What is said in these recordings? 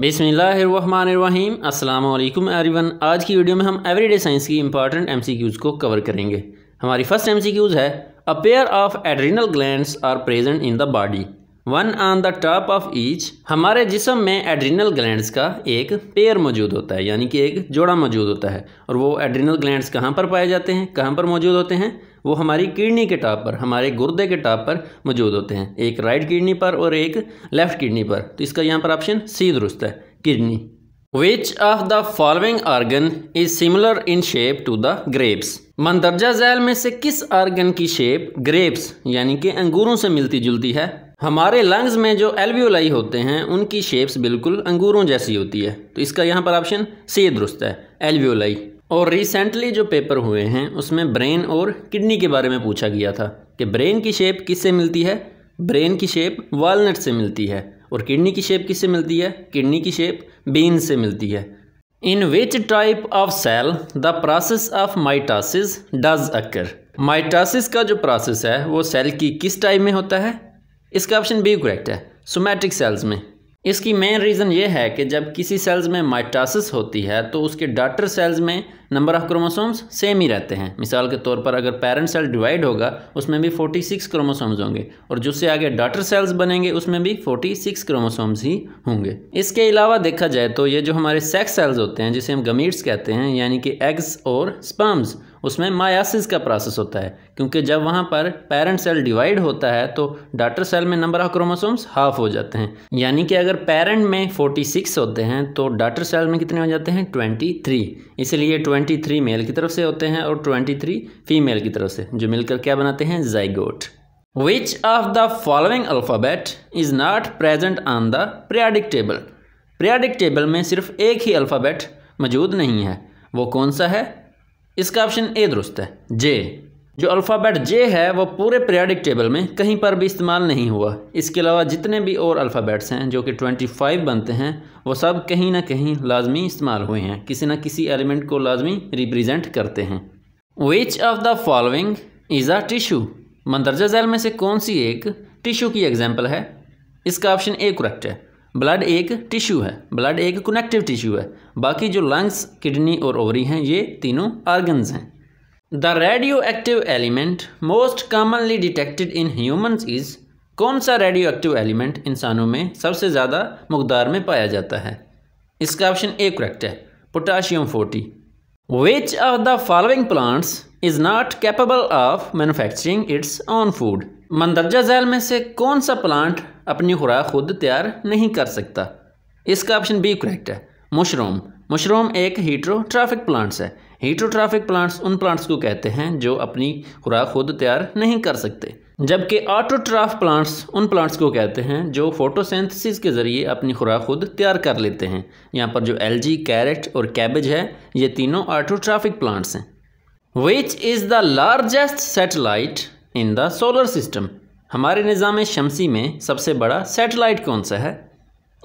बिसमीम अल्लाम एवरीवन आज की वीडियो में हम एवरीडे साइंस की इंपॉर्टेंट एमसीक्यूज़ को कवर करेंगे हमारी फर्स्ट एमसीक्यूज़ है a pair of adrenal glands are present in the body one on the top of each हमारे जिसम में एड्रीनल ग्लैंड्स का एक पेयर मौजूद होता है यानी कि एक जोड़ा मौजूद होता है और वो एड्रीनल ग्लैंड्स कहाँ पर पाए जाते हैं कहाँ पर मौजूद होते हैं वो हमारी किडनी के टॉप पर हमारे गुर्दे के टॉप पर मौजूद होते हैं एक राइट किडनी पर और एक लेफ़्ट किडनी पर तो इसका यहाँ पर ऑप्शन सी दुरुस्त है kidney which of the following organ is similar in shape to the grapes मंदरजा जैल में से किस आर्गन की शेप ग्रेप्स यानी कि अंगूरों से मिलती जुलती है हमारे लंग्स में जो एल्वियोलाई होते हैं उनकी शेप्स बिल्कुल अंगूरों जैसी होती है तो इसका यहाँ पर ऑप्शन सी दुरुस्त है एल्वियोलाई और रिसेंटली जो पेपर हुए हैं उसमें ब्रेन और किडनी के बारे में पूछा गया था कि ब्रेन की शेप किससे मिलती है ब्रेन की शेप वॉलट से मिलती है और किडनी की शेप किससे मिलती है किडनी की शेप बीन से मिलती है in which type of cell the process of mitosis does occur mitosis का जो प्रोसेस है वो सेल की किस टाइप में होता है इसका ऑप्शन बी करेक्ट है सोमैटिक सेल्स में इसकी मेन रीज़न ये है कि जब किसी सेल्स में माइटासिस होती है तो उसके डाटर सेल्स में नंबर ऑफ क्रोमोसोम्स सेम ही रहते हैं मिसाल के तौर पर अगर पेरेंट सेल डिवाइड होगा उसमें भी 46 क्रोमोसोम्स होंगे और जिससे आगे डॉटर सेल्स बनेंगे उसमें भी 46 क्रोमोसोम्स ही होंगे इसके अलावा देखा जाए तो ये जो हमारे सेक्स सेल्स होते हैं जिसे हम गमीट्स कहते हैं यानी कि एग्स और स्पर्म्स उसमें मायासिस का प्रोसेस होता है क्योंकि जब वहाँ पर पेरेंट सेल डिवाइड होता है तो डॉटर सेल में नंबर ऑफ क्रोमोसोम्स हाफ हो जाते हैं यानी कि अगर पेरेंट में 46 होते हैं तो डॉटर सेल में कितने हो जाते हैं 23 इसलिए ट्वेंटी थ्री मेल की तरफ से होते हैं और ट्वेंटी थ्री फीमेल की तरफ से जो मिलकर क्या बनाते हैं zygote which of the following alphabet is not present on the periodic table periodic table में सिर्फ एक ही अल्फ़ाबेट मौजूद नहीं है वो कौन सा है इसका ऑप्शन ए दुरुस्त है जे जो अल्फ़ाबेट जे है वो पूरे पीरियडिक टेबल में कहीं पर भी इस्तेमाल नहीं हुआ इसके अलावा जितने भी और अल्फ़ाबेट्स हैं जो कि ट्वेंटी फाइव बनते हैं वो सब कहीं ना कहीं लाजमी इस्तेमाल हुए हैं किसी ना किसी एलिमेंट को लाजमी रिप्रेजेंट करते हैं which of the following is a tissue मंदरजा जैल में से कौन सी एक टिशू की एग्जाम्पल है इसका ऑप्शन ए करेक्ट है ब्लड एक टिशू है ब्लड एक कनेक्टिव टिशू है बाकी जो लंग्स किडनी और ओवरी हैं ये तीनों आर्गन्स हैं the radioactive element most commonly detected in humans is कौन सा रेडियो एक्टिव एलिमेंट इंसानों में सबसे ज़्यादा मकदार में पाया जाता है इसका ऑप्शन ए करेक्ट है potassium forty which of the following plants is not capable of manufacturing its own food मंदरजा जैल में से कौन सा प्लांट अपनी खुराक खुद तैयार नहीं कर सकता इसका ऑप्शन बी करेक्ट है मशरूम मशरूम एक हीट्रोट्राफिक प्लांट्स है हीट्रोट्राफिक प्लांट्स उन प्लांट्स को कहते हैं जो अपनी खुराक खुद तैयार नहीं कर सकते जबकि ऑटोट्राफ प्लांट्स उन प्लांट्स को कहते हैं जो फोटोसेंथेसिस के ज़रिए अपनी खुराक खुद तैयार कर लेते हैं यहाँ पर जो एलजी कैरेट और कैबेज है ये तीनों ऑटोट्राफिक प्लांट्स हैं which is the largest satellite in the solar system हमारे निज़ाम शमसी में सबसे बड़ा सेटेलाइट कौन सा है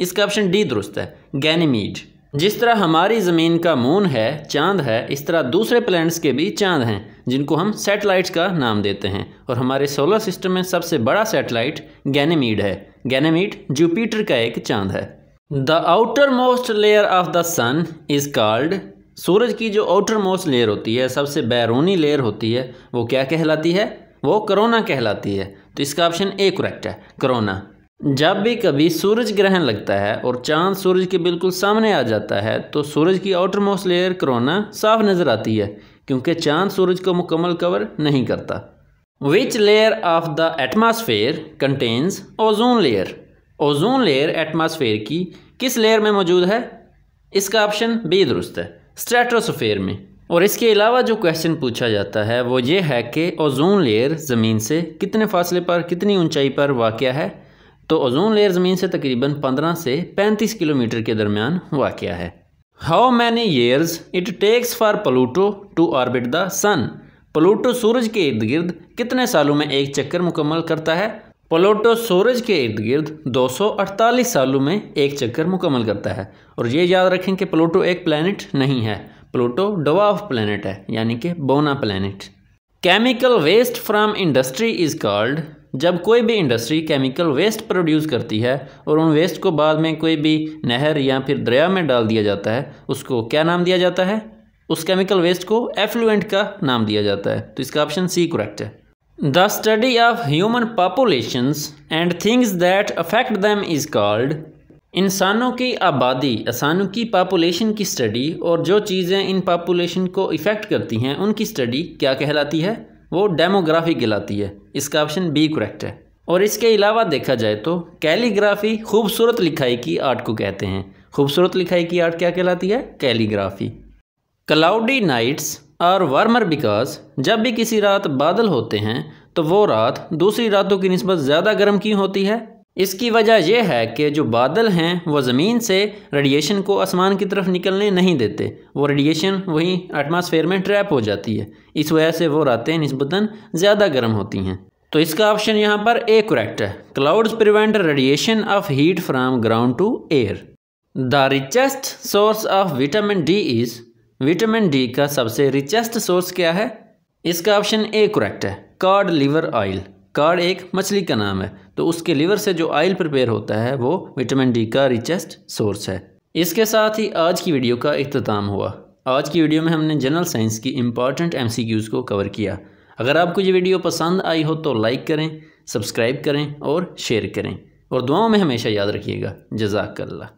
इसका ऑप्शन डी दुरुस्त है गैनीमीड जिस तरह हमारी ज़मीन का मून है चांद है इस तरह दूसरे प्लैनेट्स के भी चांद हैं जिनको हम सैटेलाइट्स का नाम देते हैं और हमारे सोलर सिस्टम में सबसे बड़ा सैटेलाइट गैनेमीड है गैनेमीड जुपिटर का एक चांद है the outermost layer of the sun is called सूरज की जो आउटर मोस्ट लेयर होती है सबसे बैरूनी लेयर होती है वो क्या कहलाती है वो करोना कहलाती है तो इसका ऑप्शन ए करेक्ट है करोना जब भी कभी सूरज ग्रहण लगता है और चांद सूरज के बिल्कुल सामने आ जाता है तो सूरज की आउटर मोस्ट लेयर कोरोना साफ नज़र आती है क्योंकि चांद सूरज को मुकम्मल कवर नहीं करता which layer of the atmosphere contains ozone layer ozone layer atmosphere की किस लेयर में मौजूद है इसका ऑप्शन बी दुरुस्त है स्ट्रेटोसफेयर में और इसके अलावा जो क्वेश्चन पूछा जाता है वो ये है कि ओजोन लेयर ज़मीन से कितने फासले पर कितनी ऊंचाई पर वाक़ है तो ओजोन लेयर ज़मीन से तकरीबन 15 से 35 किलोमीटर के दरमियान वाक़ है how many years it takes for Pluto to orbit the sun Pluto सूरज के इर्द गिर्द कितने सालों में एक चक्कर मुकम्मल करता है पलूटो सूरज के इर्द गिर्द 248 सालों में एक चक्कर मुकम्मल करता है और ये याद रखें कि प्लूटो एक प्लानट नहीं है प्लूटो डवाफ प्लानट है यानी कि बोना प्लानट chemical waste from industry is called जब कोई भी इंडस्ट्री केमिकल वेस्ट प्रोड्यूस करती है और उन वेस्ट को बाद में कोई भी नहर या फिर दरिया में डाल दिया जाता है उसको क्या नाम दिया जाता है उस केमिकल वेस्ट को एफ्लुएंट का नाम दिया जाता है तो इसका ऑप्शन सी करेक्ट है the study of human populations and things that affect them is called इंसानों की आबादी इंसानों की पॉपुलेशन की स्टडी और जो चीज़ें इन पॉपुलेशन को इफ़ेक्ट करती हैं उनकी स्टडी क्या कहलाती है वो डेमोग्राफी कहलाती है इसका ऑप्शन बी करेक्ट है और इसके अलावा देखा जाए तो कैलीग्राफी खूबसूरत लिखाई की आर्ट को कहते हैं खूबसूरत लिखाई की आर्ट क्या कहलाती है calligraphy cloudy nights are warmer because जब भी किसी रात बादल होते हैं तो वो रात दूसरी रातों की नस्बत ज़्यादा गर्म क्यों होती है इसकी वजह यह है कि जो बादल हैं वो ज़मीन से रेडिएशन को आसमान की तरफ निकलने नहीं देते वो रेडिएशन वही एटमॉस्फेयर में ट्रैप हो जाती है इस वजह से वो रातें नस्बता ज़्यादा गर्म होती हैं तो इसका ऑप्शन यहाँ पर ए करेक्ट है clouds prevent radiation of heat from ground to air the richest source of vitamin D is vitamin D का सबसे रिचेस्ट सोर्स क्या है इसका ऑप्शन ए करेक्ट है कॉड लीवर ऑयल कार्ड एक मछली का नाम है तो उसके लिवर से जो ऑयल प्रिपेयर होता है वो विटामिन डी का रिचेस्ट सोर्स है इसके साथ ही आज की वीडियो का अख्ताम हुआ आज की वीडियो में हमने जनरल साइंस की इम्पॉर्टेंट एम को कवर किया अगर आपको ये वीडियो पसंद आई हो तो लाइक करें सब्सक्राइब करें और शेयर करें और दुआओं में हमेशा याद रखिएगा जजाकल्ला